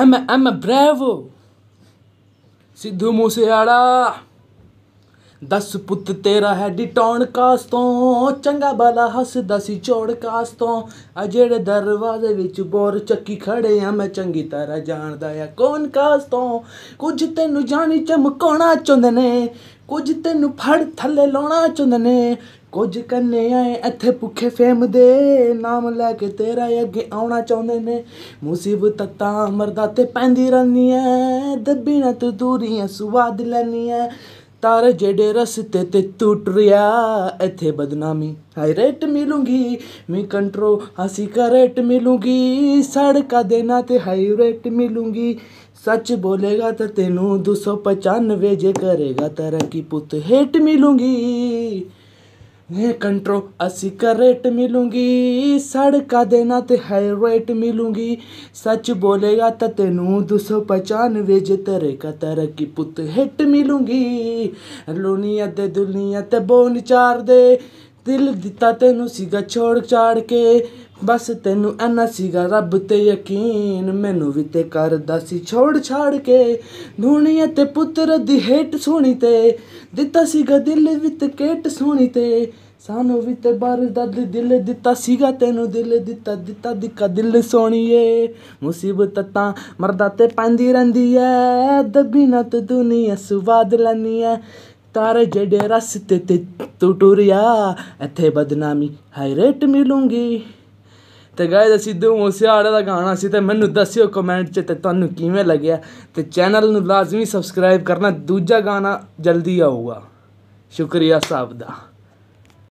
M M I'm Sidhu Moosewala ਦਸ ਪੁੱਤ ਤੇਰਾ ਹੈ ਡਿਟੌਣ ਕਾਸ ਤੋਂ ਚੰਗਾ ਬਲਾ ਹੱਸਦਾ ਸੀ ਚੋੜ ਕਾਸ ਤੋਂ ਆ ਜਿਹੜੇ ਦਰਵਾਜ਼ੇ ਵਿੱਚ ਬੋਰ ਚੱਕੀ ਖੜੇ ਆ ਮੈਂ ਚੰਗੀ ਤਰ੍ਹਾਂ ਜਾਣਦਾ ਆ ਕੌਣ ਕਾਸ ਤੋਂ ਕੁਝ ਤੈਨੂੰ ਜਾਣੀ ਚਮਕਾਉਣਾ ਚਾਹੁੰਦੇ ਨੇ ਕੁਝ ਤੈਨੂੰ ਫੜ ਥੱਲੇ ਲਾਉਣਾ ਚੁੰਦ ਨੇ ਕੁਝ ਕੰਨੇ ਆਏ ਇੱਥੇ ਭੁੱਖੇ ਫੇਮ ਦੇ ਨਾਮ ਲੈ ਕੇ ਤੇਰਾ ਅੱਗੇ ਆਉਣਾ ਚਾਹੁੰਦੇ ਨੇ ਮੁਸੀਬਤ ਤਾਂ ਮਰਦਾ ਤੇ ਪੈਂਦੀ ਰਹਿੰਦੀ ਐ ਦੱਬੀ ਨਾ ਤੂੰ ਦੂਰੀਆਂ ਸੁਆਦ ਲੈਣੀ ਐ ਤਾਰੇ ਜਿਹੜੇ ਰਸਤੇ ਤੇ ਟੁੱਟ ਰਿਆ ਇੱਥੇ ਬਦਨਾਮੀ ਹਾਈ ਰੇਟ ਮਿਲੂਗੀ ਮੈਂ ਕੰਟਰੋ ਹਾਸੀ ਕਾ ਰੇਟ ਮਿਲੂਗੀ ਸੜਕਾਂ ਦੇ ਨਾਂ ਤੇ ਹਾਈ ਰੇਟ ਮਿਲੂਗੀ ਸੱਚ ਬੋਲੇਗਾ ਤਾਂ ਤੈਨੂੰ 295 ਜੇ ਕਰੇਗਾ ਕੀ ਪੁੱਤ ਹੇਟ ਮਿਲੂਗੀ ਨੇ ਕੰਟਰੋ ਅਸੀਂ ਕਰੇਟ ਮਿਲੂਗੀ ਸੜਕਾ ਦੇ ਨਾਂ ਤੇ ਹਾਈ ਰੇਟ ਮਿਲੂਗੀ ਸੱਚ ਬੋਲੇਗਾ ਤਾਂ ਤੈਨੂੰ 295 ਜੇ ਤੇਰੇ ਕਤਰ ਕੀ ਪੁੱਤ ਹਿੱਟ ਮਿਲੂਗੀ ਲੋਨੀਆ ਤੇ ਦੁਨੀਆ ਤੇ ਬੋਨ ਚਾਰ ਦੇ ਦਿਲ ਦਿੱਤਾ ਤੈਨੂੰ ਸੀਗਾ ਛੋੜ ਛਾੜ ਕੇ ਬਸ ਤੈਨੂੰ ਐਨਾ ਸੀਗਾ ਰੱਬ ਤੇ ਯਕੀਨ ਮੈਨੂੰ ਵੀ ਤੇ ਕਰਦਾ ਸੀ ਛੋੜ ਛਾੜ ਕੇ ਦੁਨੀਆ ਤੇ ਪੁੱਤਰ ਦੀ ਹੇਟ ਸੋਣੀ ਤੇ ਦਿੱਤਾ ਸੀਗਾ ਦਿਲ ਵਿੱਚ ਕੇਟ ਸੋਣੀ ਤੇ ਸਾਨੂੰ ਵੀ ਤੇ ਬਾਰ ਦਦ ਦਿਲ ਦਿੱਤਾ ਸੀਗਾ ਤੈਨੂੰ ਦਿਲ ਦਿੱਤਾ ਦਿੱਤਾ ਦਿੱਕਾ ਦਿਲ ਸੋਣੀਏ ਮੁਸੀਬਤ ਤਾਂ ਮਰਦਾ ਤੇ ਪੈਂਦੀ ਰਹਿੰਦੀ ਐ ਦੱਬੀ ਨਾ ਤੇ ਦੁਨੀਆ ਸੁਵਾਦ ਲੈਣੀ ਐ ਤਾਰੇ ਜਿਹੜੇ ਰਸਤੇ ਤੇ ਤੂੰ ਇੱਥੇ ਬਦਨਾਮੀ ਹਾਈ ਰੇਟ ਮਿਲੂੰਗੀ ਤੇ ਗਾਇਜ਼ ਸਿੱਧੂ ਮੂਸੇਵਾਲੇ ਦਾ ਗਾਣਾ ਸੀ ਤੇ ਮੈਨੂੰ ਦੱਸਿਓ ਕਮੈਂਟ 'ਚ ਤੇ ਤੁਹਾਨੂੰ ਕਿਵੇਂ ਲੱਗਿਆ ਤੇ ਚੈਨਲ ਨੂੰ ਲਾਜ਼ਮੀ ਸਬਸਕ੍ਰਾਈਬ ਕਰਨਾ ਦੂਜਾ ਗਾਣਾ ਜਲਦੀ ਆਊਗਾ ਸ਼ੁਕਰੀਆ ਸਾਹਿਬ ਦਾ